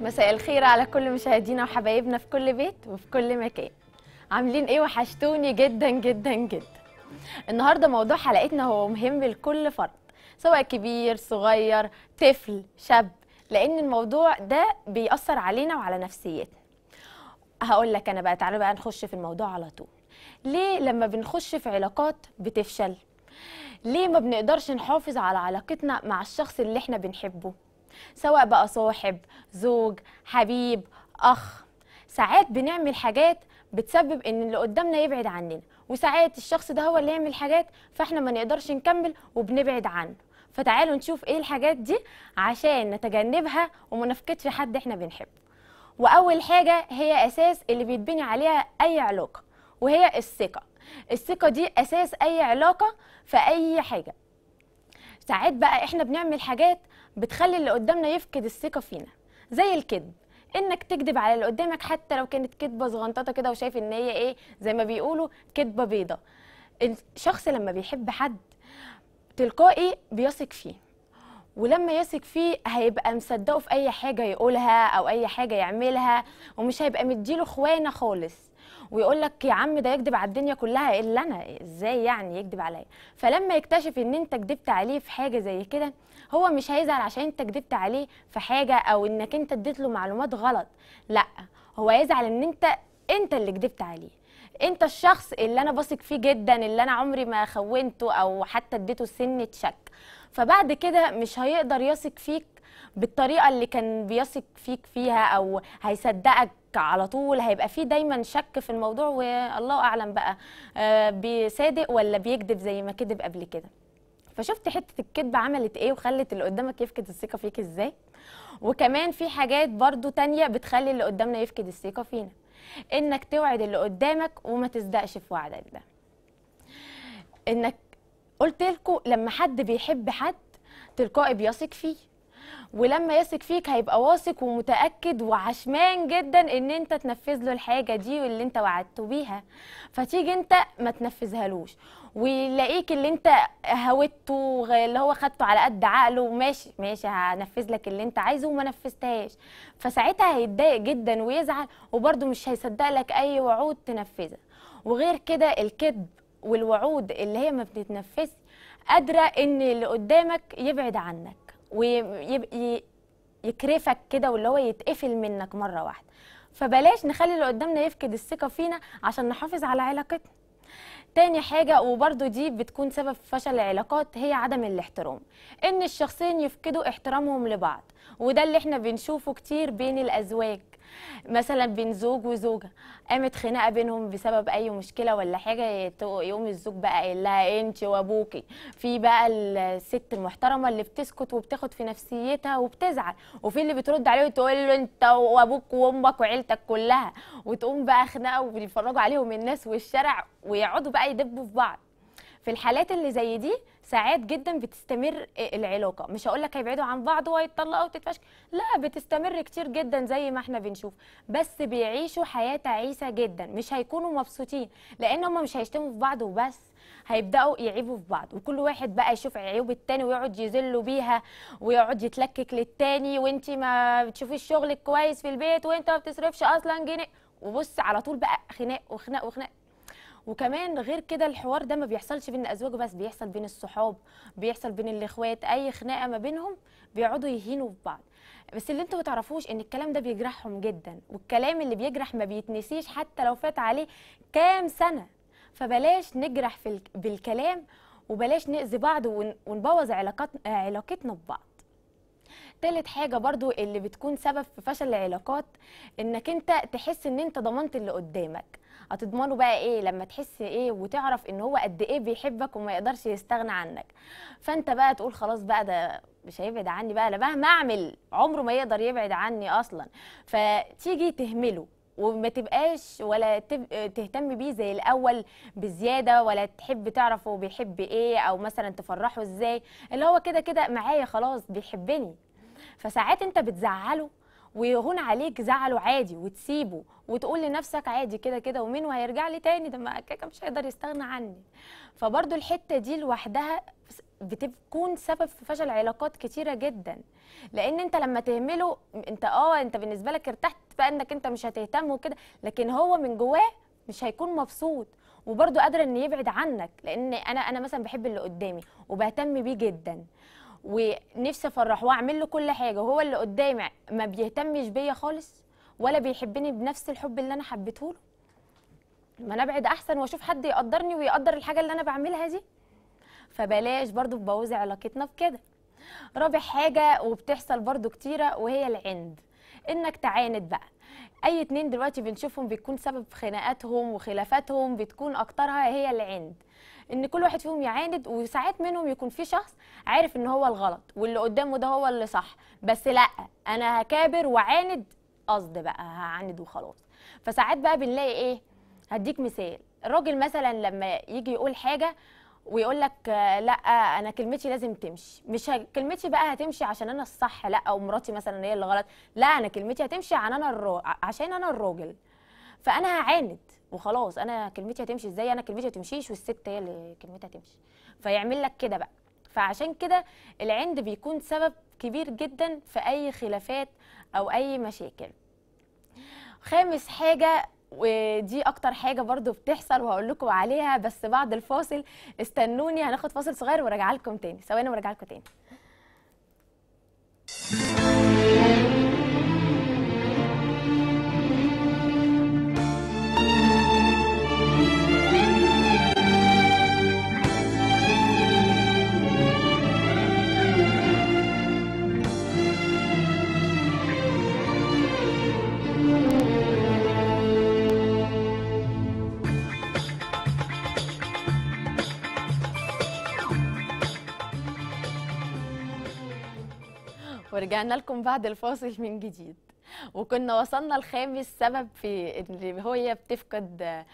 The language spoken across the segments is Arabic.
مساء الخير على كل مشاهدينا وحبايبنا في كل بيت وفي كل مكان عاملين ايه وحشتوني جدا جدا جدا النهارده موضوع حلقتنا هو مهم لكل فرد سواء كبير صغير طفل شاب لان الموضوع ده بيأثر علينا وعلى نفسيتنا هقول لك انا بقى تعالوا بقى نخش في الموضوع على طول ليه لما بنخش في علاقات بتفشل ليه ما بنقدرش نحافظ على علاقتنا مع الشخص اللي احنا بنحبه سواء بقى صاحب زوج حبيب اخ ساعات بنعمل حاجات بتسبب ان اللي قدامنا يبعد عننا وساعات الشخص ده هو اللي يعمل حاجات فاحنا ما نقدرش نكمل وبنبعد عنه فتعالوا نشوف ايه الحاجات دي عشان نتجنبها وما نفقدش حد احنا بنحبه واول حاجه هي اساس اللي بيتبني عليها اي علاقه وهي الثقه الثقه دي اساس اي علاقه في اي حاجه ساعات بقى احنا بنعمل حاجات بتخلي اللي قدامنا يفقد الثقه فينا زي الكذب انك تكذب على اللي قدامك حتى لو كانت كذبه صغنططه كده وشايف ان هي ايه زي ما بيقولوا كذبه بيضه الشخص لما بيحب حد تلقائي بيثق فيه ولما يثق فيه هيبقى مصدقه في اي حاجه يقولها او اي حاجه يعملها ومش هيبقى مديله اخوانه خالص ويقول لك يا عم ده يكذب على الدنيا كلها الا انا ازاي يعني يكذب عليا فلما يكتشف ان انت كذبت عليه في حاجه زي كده هو مش هيزعل عشان انت كذبت عليه في حاجه او انك انت اديت له معلومات غلط لا هو هيزعل ان انت انت اللي كذبت عليه انت الشخص اللي انا بثق فيه جدا اللي انا عمري ما خونته او حتى اديته سنه شك فبعد كده مش هيقدر يثق فيك بالطريقه اللي كان بيثق فيك فيها او هيصدقك على طول هيبقى فيه دايما شك في الموضوع والله اعلم بقى آه، بيصادق ولا بيكذب زي ما كذب قبل كده فشفت حته الكذب عملت ايه وخلت اللي قدامك يفقد الثقه فيك ازاي وكمان في حاجات برضو تانية بتخلي اللي قدامنا يفقد الثقه فينا انك توعد اللي قدامك وما تصدقش في وعدك ده انك قلت لكم لما حد بيحب حد تلقائي بيثق فيه ولما يثق فيك هيبقى واثق ومتاكد وعشمان جدا ان انت تنفذ له الحاجه دي واللي انت وعدته بيها فتيجي انت ما تنفذهالوش ويلاقيك اللي انت هوته اللي هو خدته على قد عقله وماشي ماشي هنفذ لك اللي انت عايزه وما نفذتهاش فساعتها هيتضايق جدا ويزعل وبرده مش هيصدق لك اي وعود تنفذها وغير كده الكذب والوعود اللي هي ما بتتنفذش قادره ان اللي قدامك يبعد عنك ويكرفك كده واللي هو يتقفل منك مره واحده فبلاش نخلي اللي قدامنا يفقد الثقه فينا عشان نحافظ على علاقتنا تاني حاجة وبرده دي بتكون سبب فشل العلاقات هي عدم الاحترام إن الشخصين يفقدوا احترامهم لبعض وده اللي احنا بنشوفه كتير بين الأزواج مثلا بين زوج وزوجه قامت خناقه بينهم بسبب اي مشكله ولا حاجه يقوم الزوج بقى قايل لها انت وابوكي في بقى الست المحترمه اللي بتسكت وبتاخد في نفسيتها وبتزعل وفي اللي بترد عليه وتقول له انت وابوك وامك وعيلتك كلها وتقوم بقى خناقه وبيفرجوا عليهم الناس والشارع ويقعدوا بقى يدبوا في بعض في الحالات اللي زي دي ساعات جدا بتستمر العلاقه مش هقول لك هيبعدوا عن بعض وهيتطلقوا وتتفشك لا بتستمر كتير جدا زي ما احنا بنشوف بس بيعيشوا حياه تعيسه جدا مش هيكونوا مبسوطين لان هم مش هيشتموا في بعض وبس هيبداوا يعيبوا في بعض وكل واحد بقى يشوف عيوب التاني ويقعد يذله بيها ويقعد يتلكك للتاني وانت ما بتشوفيش شغلك كويس في البيت وانت ما بتصرفش اصلا جنيه وبص على طول بقى خناق وخناق وخناق وكمان غير كده الحوار ده ما بيحصلش بين الازواج بس بيحصل بين الصحاب بيحصل بين الاخوات اي خناقه ما بينهم بيقعدوا يهينوا في بعض بس اللي انتوا ما تعرفوش ان الكلام ده بيجرحهم جدا والكلام اللي بيجرح ما بيتنسيش حتى لو فات عليه كام سنه فبلاش نجرح في بالكلام وبلاش نأذي بعض ونبوظ علاقتنا ببعض ثالث حاجه برضو اللي بتكون سبب في فشل العلاقات انك انت تحس ان انت ضمنت اللي قدامك هتضمنه بقى ايه لما تحس ايه وتعرف ان هو قد ايه بيحبك وما يقدرش يستغنى عنك فانت بقى تقول خلاص بقى ده مش هيبعد عني بقى لما ما اعمل عمره ما يقدر يبعد عني اصلا فتيجي تهمله وما تبقاش ولا تهتم بيه زي الاول بزياده ولا تحب تعرفه بيحب ايه او مثلا تفرحه ازاي اللي هو كده كده معايا خلاص بيحبني فساعات انت بتزعله ويهون عليك زعله عادي وتسيبه وتقول لنفسك عادي كده كده ومين وهيرجع لي تاني ده ما كده مش هيقدر يستغنى عني فبرضو الحته دي لوحدها بتكون سبب في فشل علاقات كتيره جدا لان انت لما تهمله انت اه انت بالنسبه لك ارتحت بقى انك انت مش هتهتم وكده لكن هو من جواه مش هيكون مبسوط وبرضه قادر ان يبعد عنك لان انا انا مثلا بحب اللي قدامي وبهتم بيه جدا ونفسي افرحه واعمل له كل حاجه وهو اللي قدامي ما بيهتمش بيا خالص ولا بيحبني بنفس الحب اللي انا حبيته له ما انا ابعد احسن واشوف حد يقدرني ويقدر الحاجه اللي انا بعملها دي فبلاش برضو تبوظي علاقتنا بكده رابع حاجه وبتحصل برضو كتيره وهي العند انك تعاند بقى اي اتنين دلوقتي بنشوفهم بيكون سبب خناقاتهم وخلافاتهم بتكون اكترها هي العند ان كل واحد فيهم يعاند وساعات منهم يكون في شخص عارف ان هو الغلط واللي قدامه ده هو اللي صح بس لا انا هكابر وعاند قصد بقى هعاند وخلاص فساعات بقى بنلاقي ايه هديك مثال الراجل مثلا لما يجي يقول حاجه ويقول لك لا انا كلمتي لازم تمشي مش كلمتي بقى هتمشي عشان انا الصح لا او مراتي مثلا هي اللي غلط لا انا كلمتي هتمشي عن انا عشان انا الراجل فانا هعاند وخلاص انا كلمتي هتمشي ازاي انا كلمتي هتمشيش والست هي اللي كلمتها تمشي فيعمل لك كده بقى فعشان كده العند بيكون سبب كبير جدا في اي خلافات او اي مشاكل خامس حاجه ودي اكتر حاجه برضو بتحصل وهقول لكم عليها بس بعد الفاصل استنوني هناخد فاصل صغير وراجع لكم تاني ثواني وراجع لكم تاني ورجعنا لكم بعد الفاصل من جديد وكنا وصلنا لخامس سبب في اللي هي بتفقد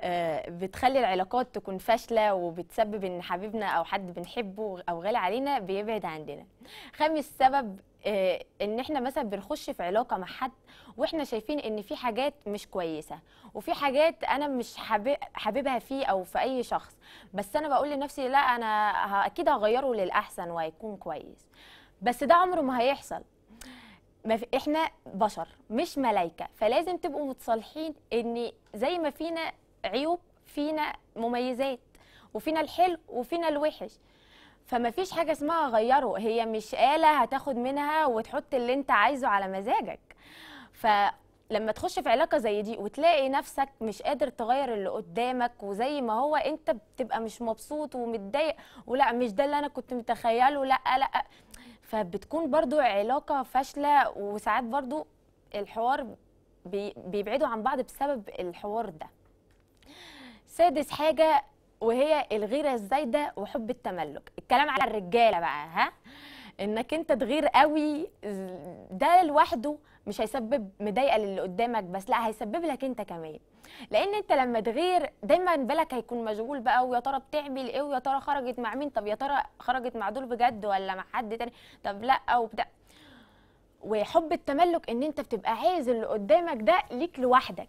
آه، بتخلي العلاقات تكون فاشله وبتسبب ان حبيبنا او حد بنحبه او غالي علينا بيبعد عندنا خامس سبب آه، ان احنا مثلا بنخش في علاقه مع حد واحنا شايفين ان في حاجات مش كويسه وفي حاجات انا مش حاببها فيه او في اي شخص بس انا بقول لنفسي لا انا اكيد هغيره للاحسن وهيكون كويس بس ده عمره ما هيحصل ما في احنا بشر مش ملايكه فلازم تبقوا متصالحين ان زي ما فينا عيوب فينا مميزات وفينا الحلو وفينا الوحش فما فيش حاجه اسمها غيره هي مش آلة هتاخد منها وتحط اللي انت عايزه على مزاجك فلما تخش في علاقه زي دي وتلاقي نفسك مش قادر تغير اللي قدامك وزي ما هو انت بتبقى مش مبسوط ومتضايق ولا مش ده اللي انا كنت متخيله لا لا فبتكون برضو علاقه فاشله وساعات برضو الحوار بيبعدوا عن بعض بسبب الحوار ده سادس حاجه وهي الغيره الزايده وحب التملك الكلام على الرجاله بقى ها انك انت تغير قوي ده لوحده مش هيسبب مضايقه للي قدامك بس لا هيسبب لك انت كمان لان انت لما تغير دايما بالك هيكون مشغول بقى ويا ترى بتعمل ايه ويا ترى خرجت مع مين طب يا ترى خرجت مع دول بجد ولا مع حد تاني طب لا وبتاع وحب التملك ان انت بتبقى عايز اللي قدامك ده ليك لوحدك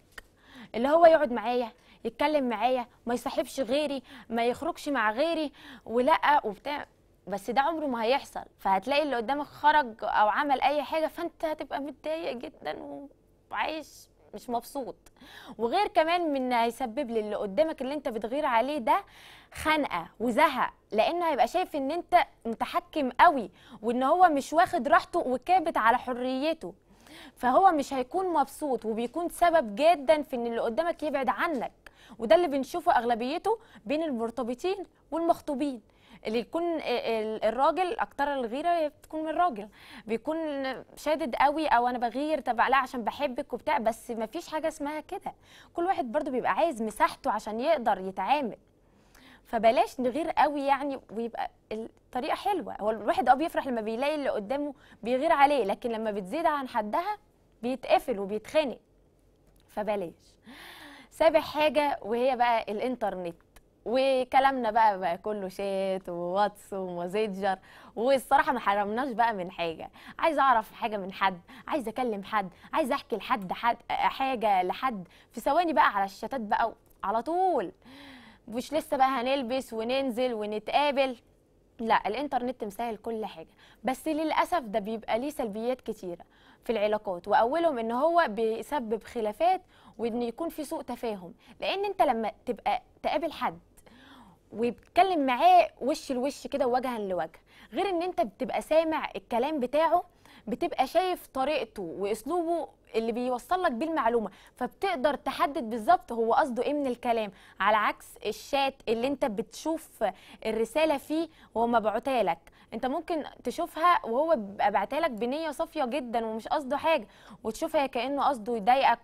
اللي هو يقعد معايا يتكلم معايا ما يصاحبش غيري ما يخرجش مع غيري ولا وبتاع بس ده عمره ما هيحصل فهتلاقي اللي قدامك خرج او عمل اي حاجه فانت هتبقى متضايق جدا وعايش مش مبسوط وغير كمان من هيسبب لي اللي قدامك اللي انت بتغير عليه ده خنقه وزهق لانه هيبقى شايف ان انت متحكم قوي وان هو مش واخد راحته وكابت على حريته فهو مش هيكون مبسوط وبيكون سبب جدا في ان اللي قدامك يبعد عنك وده اللي بنشوفه اغلبيته بين المرتبطين والمخطوبين اللي يكون الراجل اكتر الغيره بتكون من الراجل بيكون شادد قوي او انا بغير طب لا عشان بحبك وبتاع بس ما فيش حاجه اسمها كده كل واحد برضو بيبقى عايز مساحته عشان يقدر يتعامل فبلاش نغير قوي يعني ويبقى الطريقه حلوه هو الواحد اه بيفرح لما بيلاقي اللي قدامه بيغير عليه لكن لما بتزيد عن حدها بيتقفل وبيتخانق فبلاش سابع حاجه وهي بقى الانترنت وكلامنا بقى بقى كله شات وواتس وماسنجر والصراحه ما حرمناش بقى من حاجه عايزه اعرف حاجه من حد عايزه اكلم حد عايزه احكي لحد حد حاجه لحد في ثواني بقى على الشتات بقى على طول مش لسه بقى هنلبس وننزل ونتقابل لا الانترنت مسهل كل حاجه بس للاسف ده بيبقى ليه سلبيات كتيره في العلاقات واولهم ان هو بيسبب خلافات وان يكون في سوء تفاهم لان انت لما تبقى تقابل حد وبتكلم معاه وش لوش كده وجها لوجه غير ان انت بتبقى سامع الكلام بتاعه بتبقى شايف طريقته واسلوبه اللي بيوصل لك بيه المعلومه فبتقدر تحدد بالظبط هو قصده ايه من الكلام على عكس الشات اللي انت بتشوف الرساله فيه وهو مبعوتها لك انت ممكن تشوفها وهو بيبقى بعتها لك بنيه صافيه جدا ومش قصده حاجه وتشوفها كانه قصده يضايقك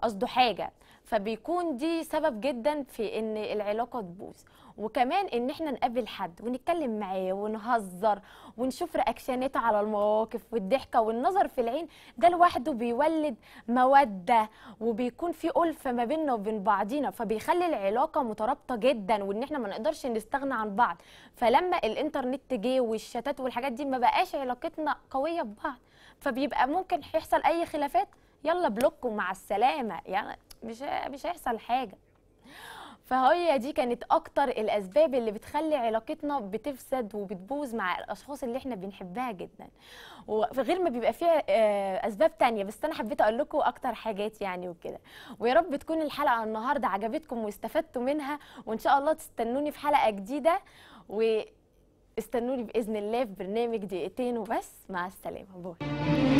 وقصده حاجه فبيكون دي سبب جدا في ان العلاقه تبوظ وكمان ان احنا نقابل حد ونتكلم معاه ونهزر ونشوف رياكشناته على المواقف والضحكه والنظر في العين ده لوحده بيولد موده وبيكون في الفه ما بيننا وبين بعضينا فبيخلي العلاقه مترابطه جدا وان احنا ما نقدرش نستغنى عن بعض فلما الانترنت جه والشتات والحاجات دي ما بقاش علاقتنا قويه ببعض فبيبقى ممكن يحصل اي خلافات يلا بلوك ومع السلامه يعني مش مش هيحصل حاجه فهي دي كانت اكتر الاسباب اللي بتخلي علاقتنا بتفسد وبتبوظ مع الاشخاص اللي احنا بنحبها جدا وغير ما بيبقى فيها آه، اسباب تانية بس انا حبيت اقول لكم اكتر حاجات يعني وكده ويا رب تكون الحلقه النهارده عجبتكم واستفدتوا منها وان شاء الله تستنوني في حلقه جديده و استنوني باذن الله في برنامج دقيقتين وبس مع السلامه باي